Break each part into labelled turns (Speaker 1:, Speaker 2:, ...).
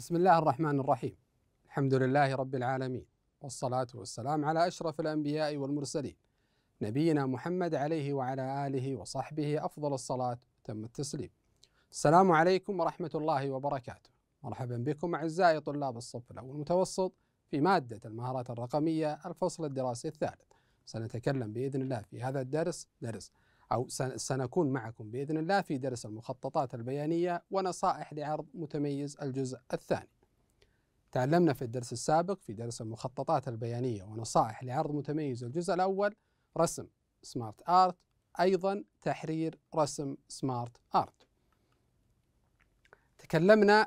Speaker 1: بسم الله الرحمن الرحيم الحمد لله رب العالمين والصلاة والسلام على أشرف الأنبياء والمرسلين نبينا محمد عليه وعلى آله وصحبه أفضل الصلاة تم التسليم السلام عليكم ورحمة الله وبركاته مرحبا بكم أعزائي طلاب الصف الأول المتوسط في مادة المهارات الرقمية الفصل الدراسي الثالث سنتكلم بإذن الله في هذا الدرس درس أو سنكون معكم بإذن الله في درس المخططات البيانية ونصائح لعرض متميز الجزء الثاني تعلمنا في الدرس السابق في درس المخططات البيانية ونصائح لعرض متميز الجزء الأول رسم سمارت آرت أيضا تحرير رسم سمارت آرت تكلمنا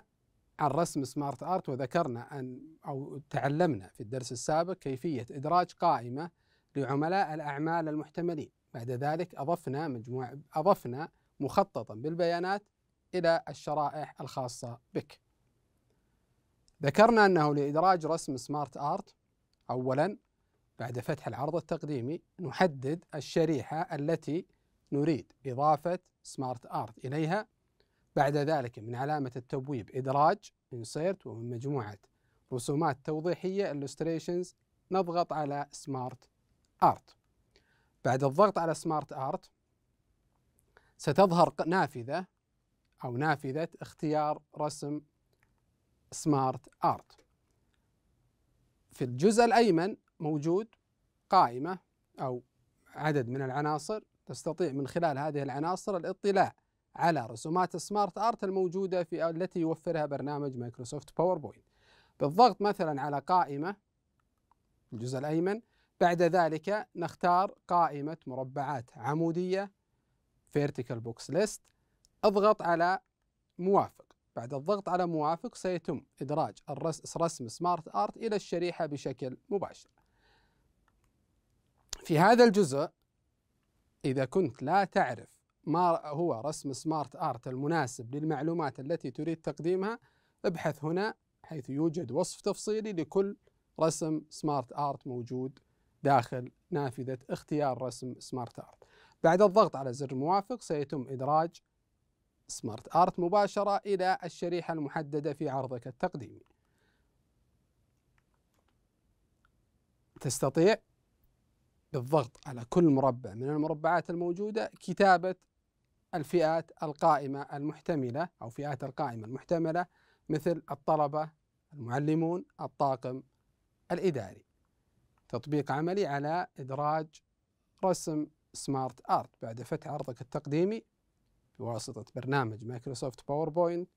Speaker 1: عن رسم سمارت آرت وذكرنا أن أو تعلمنا في الدرس السابق كيفية إدراج قائمة لعملاء الأعمال المحتملين بعد ذلك أضفنا مجموعة أضفنا مخططا بالبيانات إلى الشرائح الخاصة بك ذكرنا أنه لإدراج رسم سمارت آرت أولا بعد فتح العرض التقديمي نحدد الشريحة التي نريد إضافة سمارت آرت إليها بعد ذلك من علامة التبويب إدراج إنسيرت ومن مجموعة رسومات توضيحية illustrations نضغط على سمارت آرت بعد الضغط على سمارت ارت ستظهر نافذة أو نافذة اختيار رسم سمارت ارت في الجزء الأيمن موجود قائمة أو عدد من العناصر تستطيع من خلال هذه العناصر الاطلاع على رسومات السمارت ارت الموجودة في التي يوفرها برنامج مايكروسوفت باوربوينت بالضغط مثلا على قائمة الجزء الأيمن بعد ذلك نختار قائمة مربعات عمودية vertical box list اضغط على موافق بعد الضغط على موافق سيتم إدراج رسم سمارت آرت إلى الشريحة بشكل مباشر في هذا الجزء إذا كنت لا تعرف ما هو رسم سمارت آرت المناسب للمعلومات التي تريد تقديمها ابحث هنا حيث يوجد وصف تفصيلي لكل رسم سمارت آرت موجود داخل نافذة اختيار رسم سمارت ارت بعد الضغط على زر الموافق سيتم إدراج سمارت ارت مباشرة إلى الشريحة المحددة في عرضك التقديمي تستطيع بالضغط على كل مربع من المربعات الموجودة كتابة الفئات القائمة المحتملة أو فئات القائمة المحتملة مثل الطلبة المعلمون الطاقم الإداري تطبيق عملي على إدراج رسم سمارت آرت بعد فتح عرضك التقديمي بواسطة برنامج مايكروسوفت باوربوينت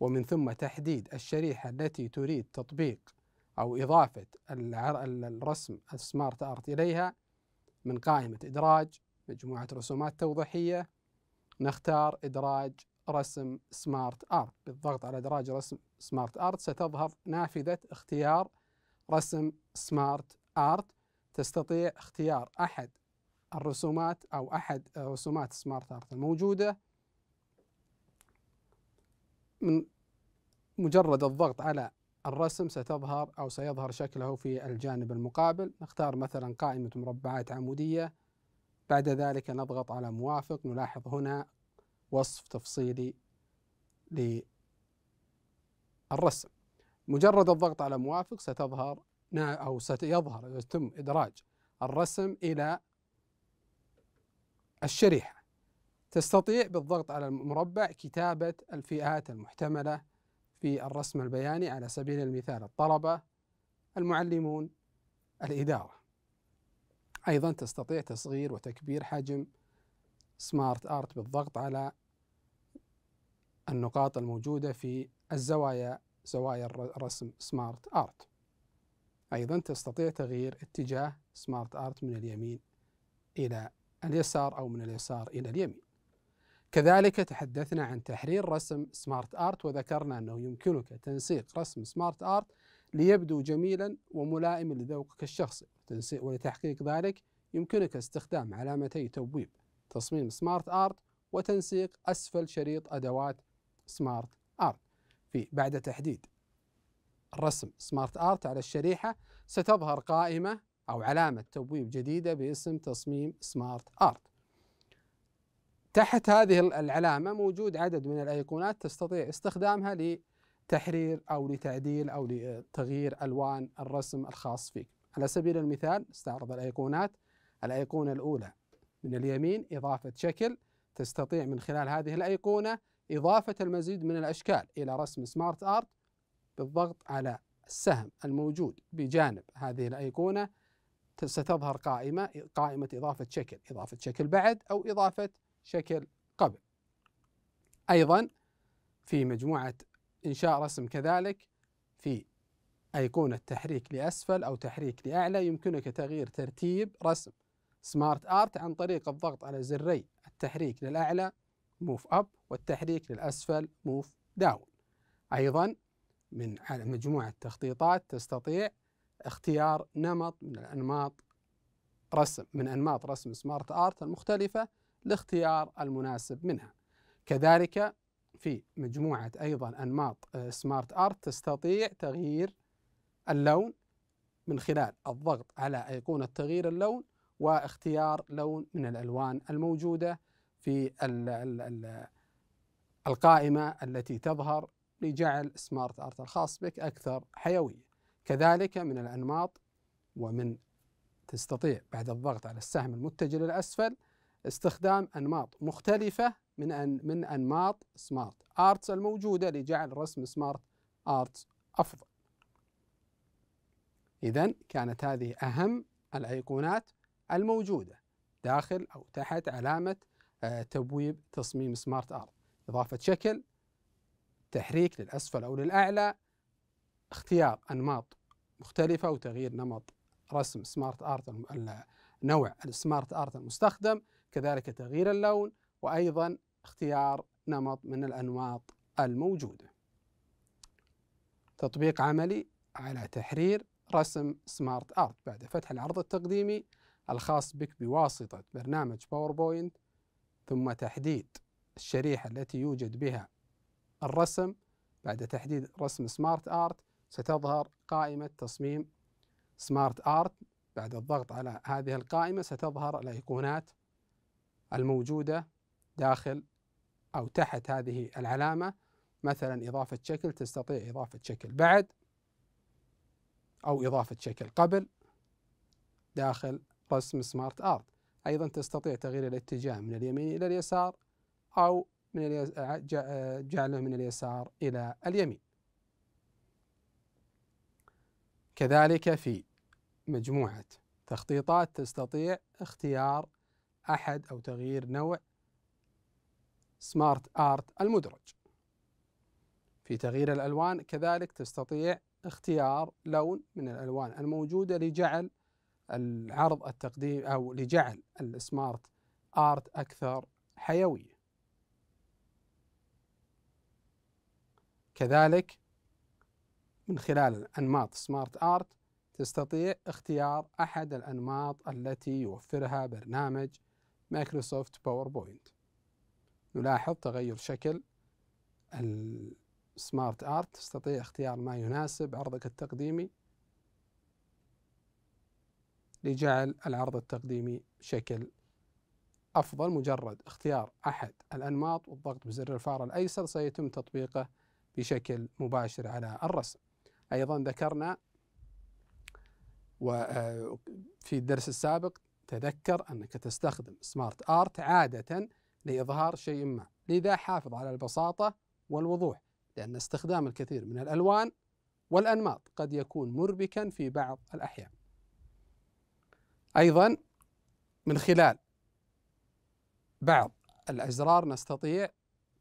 Speaker 1: ومن ثم تحديد الشريحة التي تريد تطبيق أو إضافة الرسم السمارت آرت إليها من قائمة إدراج مجموعة رسومات توضيحية نختار إدراج رسم سمارت آرت بالضغط على إدراج رسم سمارت آرت ستظهر نافذة اختيار رسم سمارت ارت تستطيع اختيار احد الرسومات او احد رسومات سمارت ارت الموجوده من مجرد الضغط على الرسم ستظهر او سيظهر شكله في الجانب المقابل نختار مثلا قائمه مربعات عموديه بعد ذلك نضغط على موافق نلاحظ هنا وصف تفصيلي للرسم مجرد الضغط على موافق ستظهر أو سيظهر يتم إدراج الرسم إلى الشريحة تستطيع بالضغط على المربع كتابة الفئات المحتملة في الرسم البياني على سبيل المثال الطلبة المعلمون الإدارة أيضا تستطيع تصغير وتكبير حجم سمارت آرت بالضغط على النقاط الموجودة في الزوايا زوايا الرسم سمارت آرت أيضا تستطيع تغيير اتجاه سمارت آرت من اليمين إلى اليسار أو من اليسار إلى اليمين كذلك تحدثنا عن تحرير رسم سمارت آرت وذكرنا أنه يمكنك تنسيق رسم سمارت آرت ليبدو جميلا وملائما لذوقك الشخصي ولتحقيق ذلك يمكنك استخدام علامتي تبويب تصميم سمارت آرت وتنسيق أسفل شريط أدوات سمارت آرت في بعد تحديد الرسم سمارت ارت على الشريحه ستظهر قائمه او علامه تبويب جديده باسم تصميم سمارت ارت. تحت هذه العلامه موجود عدد من الايقونات تستطيع استخدامها لتحرير او لتعديل او لتغيير الوان الرسم الخاص فيك. على سبيل المثال استعرض الايقونات الايقونه الاولى من اليمين اضافه شكل تستطيع من خلال هذه الايقونه اضافه المزيد من الاشكال الى رسم سمارت ارت بالضغط على السهم الموجود بجانب هذه الأيقونة ستظهر قائمة قائمة إضافة شكل إضافة شكل بعد أو إضافة شكل قبل أيضا في مجموعة إنشاء رسم كذلك في أيقونة تحريك لأسفل أو تحريك لأعلى يمكنك تغيير ترتيب رسم سمارت آرت عن طريق الضغط على زري التحريك للأعلى موف أب والتحريك للأسفل موف داون أيضا من مجموعة تخطيطات تستطيع اختيار نمط من الأنماط رسم من أنماط رسم سمارت آرت المختلفة لاختيار المناسب منها كذلك في مجموعة أيضا أنماط سمارت آه، آرت تستطيع تغيير اللون من خلال الضغط على أيقونة تغيير اللون واختيار لون من الألوان الموجودة في القائمة التي تظهر لجعل سمارت ارت الخاص بك اكثر حيويه كذلك من الانماط ومن تستطيع بعد الضغط على السهم المتجه للاسفل استخدام انماط مختلفه من أن من انماط سمارت ارتس الموجوده لجعل رسم سمارت ارتس افضل. اذا كانت هذه اهم الايقونات الموجوده داخل او تحت علامه آه، تبويب تصميم سمارت ارت. اضافه شكل تحريك للأسفل أو للأعلى اختيار أنماط مختلفة وتغيير نمط رسم سمارت ارت نوع السمارت ارت المستخدم كذلك تغيير اللون وايضا اختيار نمط من الانماط الموجوده. تطبيق عملي على تحرير رسم سمارت ارت بعد فتح العرض التقديمي الخاص بك بواسطه برنامج باوربوينت ثم تحديد الشريحه التي يوجد بها الرسم بعد تحديد رسم سمارت ارت ستظهر قائمة تصميم سمارت ارت بعد الضغط على هذه القائمة ستظهر الأيقونات الموجودة داخل أو تحت هذه العلامة مثلا إضافة شكل تستطيع إضافة شكل بعد أو إضافة شكل قبل داخل رسم سمارت ارت أيضا تستطيع تغيير الاتجاه من اليمين إلى اليسار أو من جعله آه، آه، من اليسار إلى اليمين كذلك في مجموعة تخطيطات تستطيع اختيار أحد أو تغيير نوع سمارت آرت المدرج في تغيير الألوان كذلك تستطيع اختيار لون من الألوان الموجودة لجعل العرض التقديم أو لجعل السمارت آرت أكثر حيوية كذلك من خلال أنماط سمارت آرت تستطيع اختيار أحد الأنماط التي يوفرها برنامج مايكروسوفت باوربوينت نلاحظ تغير شكل السمارت آرت تستطيع اختيار ما يناسب عرضك التقديمي لجعل العرض التقديمي شكل أفضل مجرد اختيار أحد الأنماط والضغط بزر الفار الأيسر سيتم تطبيقه بشكل مباشر على الرسم أيضا ذكرنا آه، في الدرس السابق تذكر أنك تستخدم سمارت آرت عادة لإظهار شيء ما لذا حافظ على البساطة والوضوح لأن استخدام الكثير من الألوان والأنماط قد يكون مربكا في بعض الأحيان أيضا من خلال بعض الأزرار نستطيع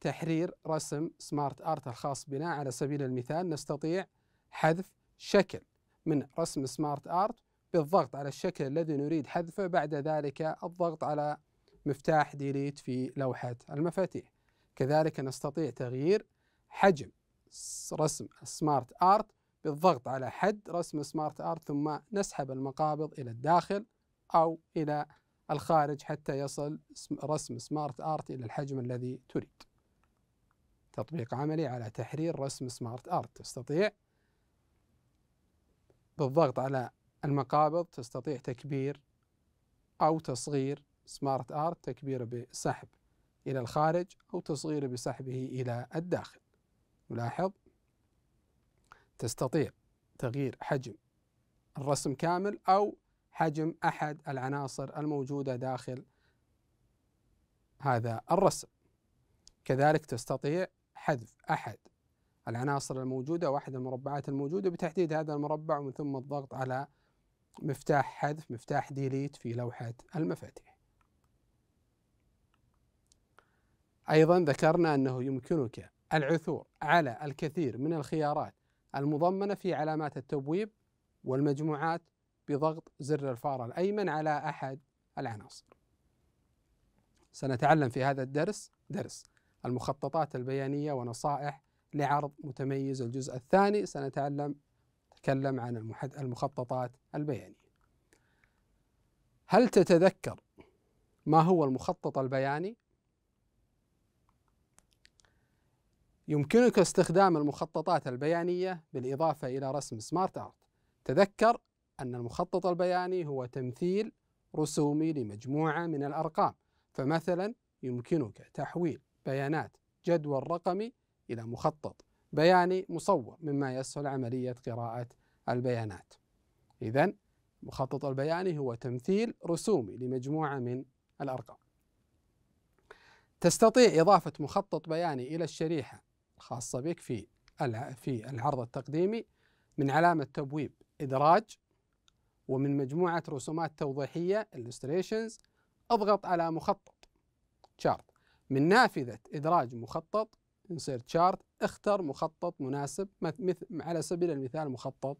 Speaker 1: تحرير رسم سمارت ارت الخاص بنا على سبيل المثال نستطيع حذف شكل من رسم سمارت ارت بالضغط على الشكل الذي نريد حذفه بعد ذلك الضغط على مفتاح ديليت في لوحة المفاتيح كذلك نستطيع تغيير حجم رسم سمارت ارت بالضغط على حد رسم سمارت ارت ثم نسحب المقابض الى الداخل او الى الخارج حتى يصل رسم سمارت ارت الى الحجم الذي تريد تطبيق عملي على تحرير رسم سمارت ارت تستطيع بالضغط على المقابض تستطيع تكبير او تصغير سمارت ارت تكبيره بسحب الى الخارج او تصغيره بسحبه الى الداخل نلاحظ تستطيع تغيير حجم الرسم كامل او حجم احد العناصر الموجوده داخل هذا الرسم كذلك تستطيع حذف أحد العناصر الموجودة وأحد المربعات الموجودة بتحديد هذا المربع ومن ثم الضغط على مفتاح حذف مفتاح ديليت في لوحة المفاتيح أيضا ذكرنا أنه يمكنك العثور على الكثير من الخيارات المضمنة في علامات التبويب والمجموعات بضغط زر الفار الأيمن على أحد العناصر سنتعلم في هذا الدرس درس المخططات البيانية ونصائح لعرض متميز الجزء الثاني سنتعلم نتكلم عن المخططات البيانية هل تتذكر ما هو المخطط البياني؟ يمكنك استخدام المخططات البيانية بالإضافة إلى رسم سمارت أرت تذكر أن المخطط البياني هو تمثيل رسومي لمجموعة من الأرقام فمثلا يمكنك تحويل بيانات جدول رقمي إلى مخطط بياني مصور مما يسهل عملية قراءة البيانات إذا المخطط البياني هو تمثيل رسومي لمجموعة من الأرقام تستطيع إضافة مخطط بياني إلى الشريحة الخاصة بك في في العرض التقديمي من علامة تبويب إدراج ومن مجموعة رسومات توضيحية illustrations اضغط على مخطط chart من نافذة إدراج مخطط نصير تشارت اختر مخطط مناسب على سبيل المثال مخطط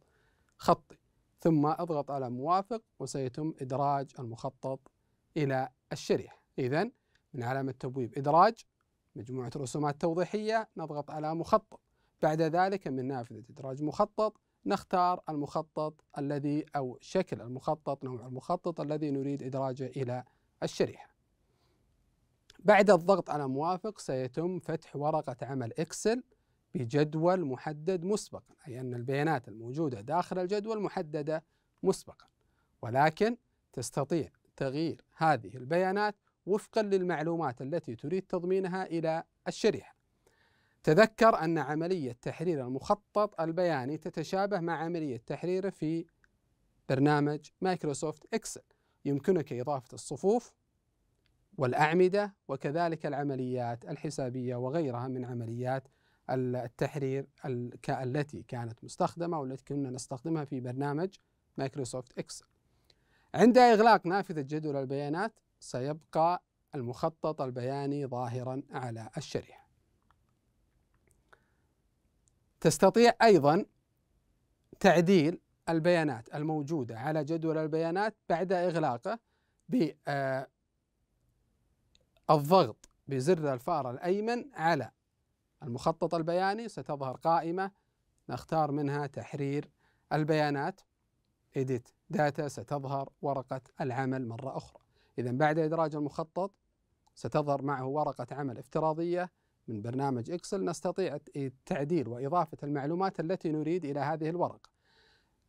Speaker 1: خطي ثم اضغط على موافق وسيتم إدراج المخطط إلى الشريحة إذا من علامة تبويب إدراج مجموعة رسومات توضيحية نضغط على مخطط بعد ذلك من نافذة إدراج مخطط نختار المخطط الذي أو شكل المخطط نوع المخطط الذي نريد إدراجه إلى الشريحة بعد الضغط على موافق سيتم فتح ورقة عمل إكسل بجدول محدد مسبقا أي أن البيانات الموجودة داخل الجدول محددة مسبقا ولكن تستطيع تغيير هذه البيانات وفقا للمعلومات التي تريد تضمينها إلى الشريحة تذكر أن عملية تحرير المخطط البياني تتشابه مع عملية تحريره في برنامج مايكروسوفت إكسل يمكنك إضافة الصفوف والأعمدة وكذلك العمليات الحسابية وغيرها من عمليات التحرير التي كانت مستخدمة والتي كنا نستخدمها في برنامج مايكروسوفت اكسل عند إغلاق نافذة جدول البيانات سيبقى المخطط البياني ظاهرا على الشريحة تستطيع أيضا تعديل البيانات الموجودة على جدول البيانات بعد إغلاقه الضغط بزر الفار الأيمن على المخطط البياني ستظهر قائمة نختار منها تحرير البيانات Edit داتا ستظهر ورقة العمل مرة أخرى إذا بعد إدراج المخطط ستظهر معه ورقة عمل افتراضية من برنامج إكسل نستطيع تعديل وإضافة المعلومات التي نريد إلى هذه الورقة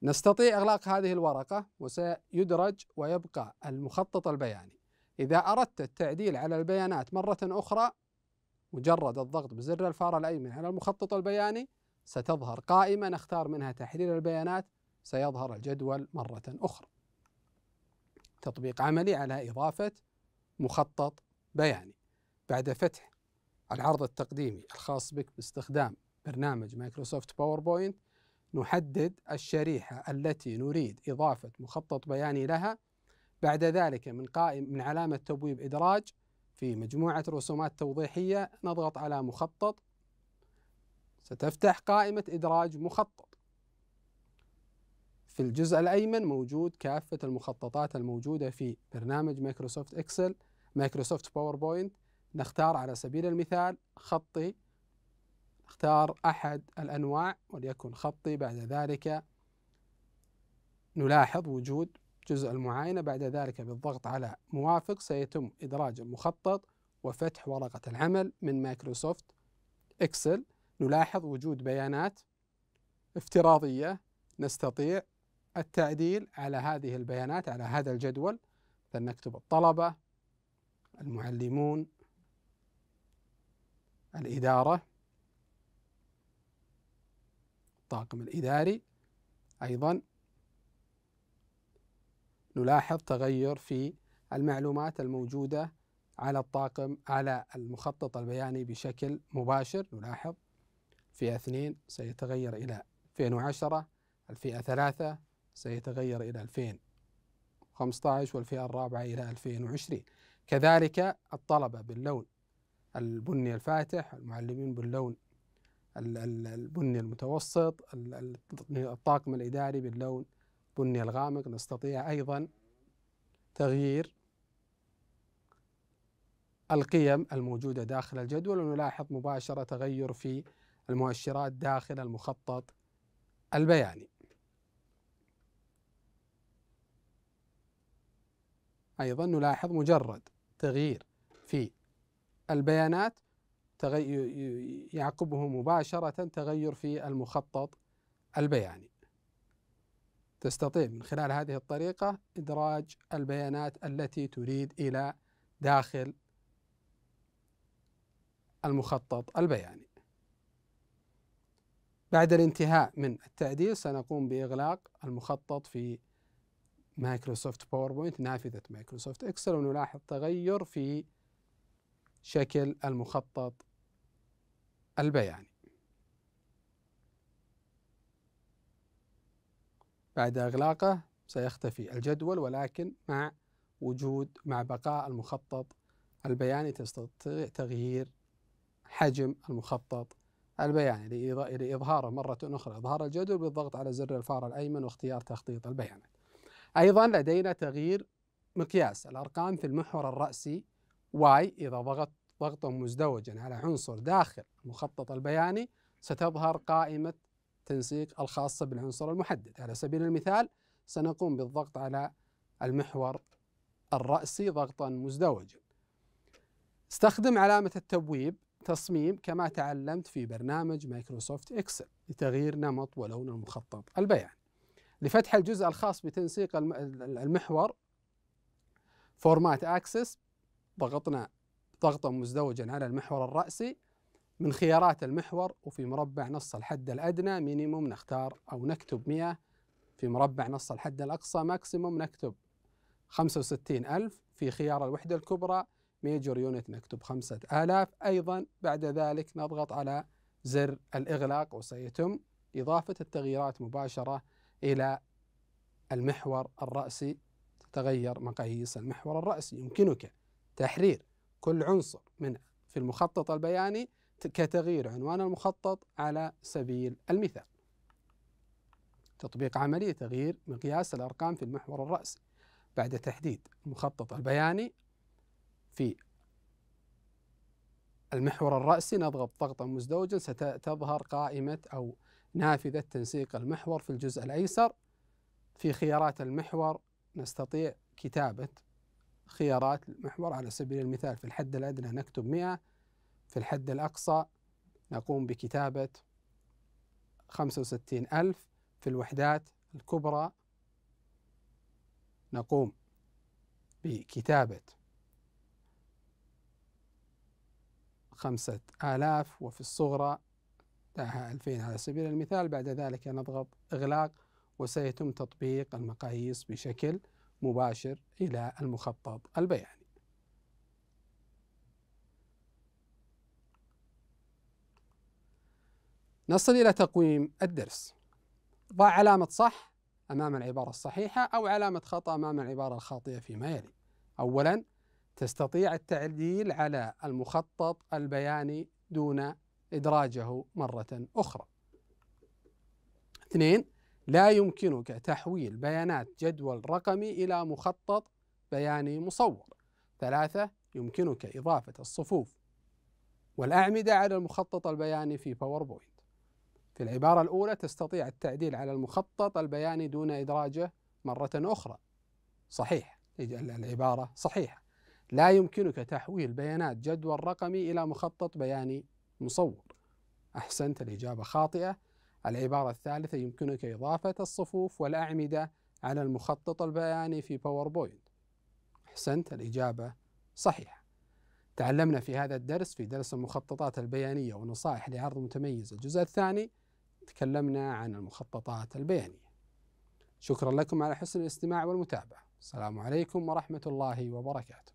Speaker 1: نستطيع إغلاق هذه الورقة وسيدرج ويبقى المخطط البياني إذا أردت التعديل على البيانات مرة أخرى مجرد الضغط بزر الفار الأيمن على المخطط البياني ستظهر قائمة نختار منها تحليل البيانات سيظهر الجدول مرة أخرى تطبيق عملي على إضافة مخطط بياني بعد فتح العرض التقديمي الخاص بك باستخدام برنامج مايكروسوفت باوربوينت نحدد الشريحة التي نريد إضافة مخطط بياني لها بعد ذلك من قائم من علامة تبويب إدراج في مجموعة رسومات توضيحية نضغط على مخطط ستفتح قائمة إدراج مخطط في الجزء الأيمن موجود كافة المخططات الموجودة في برنامج مايكروسوفت إكسل مايكروسوفت باوربوينت نختار على سبيل المثال خطي نختار أحد الأنواع وليكن خطي بعد ذلك نلاحظ وجود جزء المعاينة بعد ذلك بالضغط على موافق سيتم إدراج المخطط وفتح ورقة العمل من مايكروسوفت إكسل نلاحظ وجود بيانات افتراضية نستطيع التعديل على هذه البيانات على هذا الجدول فلنكتب الطلبة المعلمون الإدارة الطاقم الإداري أيضا نلاحظ تغير في المعلومات الموجودة على الطاقم على المخطط البياني بشكل مباشر نلاحظ فئة 2 سيتغير إلى 2010 الفئة 3 سيتغير إلى 2015 والفئة الرابعة إلى 2020 كذلك الطلبة باللون البني الفاتح المعلمين باللون البني المتوسط الطاقم الإداري باللون بني الغامق نستطيع أيضا تغيير القيم الموجودة داخل الجدول ونلاحظ مباشرة تغير في المؤشرات داخل المخطط البياني أيضا نلاحظ مجرد تغيير في البيانات يعقبه مباشرة تغير في المخطط البياني تستطيع من خلال هذه الطريقة إدراج البيانات التي تريد إلى داخل المخطط البياني. بعد الانتهاء من التعديل سنقوم بإغلاق المخطط في مايكروسوفت باوربوينت نافذة مايكروسوفت اكسل ونلاحظ تغير في شكل المخطط البياني. بعد إغلاقه سيختفي الجدول ولكن مع وجود مع بقاء المخطط البياني تستطيع تغيير حجم المخطط البياني لإظهاره مرة أخرى إظهار الجدول بالضغط على زر الفار الأيمن واختيار تخطيط البيانات أيضا لدينا تغيير مقياس الأرقام في المحور الرأسي واي إذا ضغط ضغطا مزدوجا على عنصر داخل المخطط البياني ستظهر قائمة التنسيق الخاصة بالعنصر المحدد على سبيل المثال سنقوم بالضغط على المحور الرأسي ضغطا مزدوجا استخدم علامة التبويب تصميم كما تعلمت في برنامج مايكروسوفت إكسل لتغيير نمط ولون المخطط البياني لفتح الجزء الخاص بتنسيق المحور فورمات أكسس ضغطنا ضغطا مزدوجا على المحور الرأسي من خيارات المحور وفي مربع نص الحد الأدنى مينيموم نختار أو نكتب 100 في مربع نص الحد الأقصى ماكسيموم نكتب 65000 في خيار الوحدة الكبرى ميجور يونت نكتب 5000 أيضا بعد ذلك نضغط على زر الإغلاق وسيتم إضافة التغييرات مباشرة إلى المحور الرأسي تتغير مقاييس المحور الرأسي يمكنك تحرير كل عنصر من في المخطط البياني كتغيير عنوان المخطط على سبيل المثال تطبيق عملية تغيير مقياس الأرقام في المحور الرأسي بعد تحديد المخطط البياني في المحور الرأسي نضغط ضغطا مزدوجا ستظهر قائمة أو نافذة تنسيق المحور في الجزء الأيسر في خيارات المحور نستطيع كتابة خيارات المحور على سبيل المثال في الحد الأدنى نكتب 100 في الحد الأقصى نقوم بكتابة 65 ألف في الوحدات الكبرى نقوم بكتابة خمسة آلاف وفي الصغرى دعها ألفين على سبيل المثال بعد ذلك نضغط إغلاق وسيتم تطبيق المقاييس بشكل مباشر إلى المخطط البياني نصل إلى تقويم الدرس ضع علامة صح أمام العبارة الصحيحة أو علامة خطأ أمام العبارة الخاطئة فيما يلي أولا تستطيع التعديل على المخطط البياني دون إدراجه مرة أخرى اثنين لا يمكنك تحويل بيانات جدول رقمي إلى مخطط بياني مصور ثلاثة يمكنك إضافة الصفوف والأعمدة على المخطط البياني في باوربوينت في العبارة الأولى تستطيع التعديل على المخطط البياني دون إدراجه مرة أخرى صحيح العبارة صحيحة لا يمكنك تحويل بيانات جدول رقمي إلى مخطط بياني مصور أحسنت الإجابة خاطئة العبارة الثالثة يمكنك إضافة الصفوف والأعمدة على المخطط البياني في باوربوينت أحسنت الإجابة صحيحة تعلمنا في هذا الدرس في درس المخططات البيانية ونصائح لعرض متميز الجزء الثاني تكلمنا عن المخططات البيانية شكرا لكم على حسن الاستماع والمتابعة السلام عليكم ورحمة الله وبركاته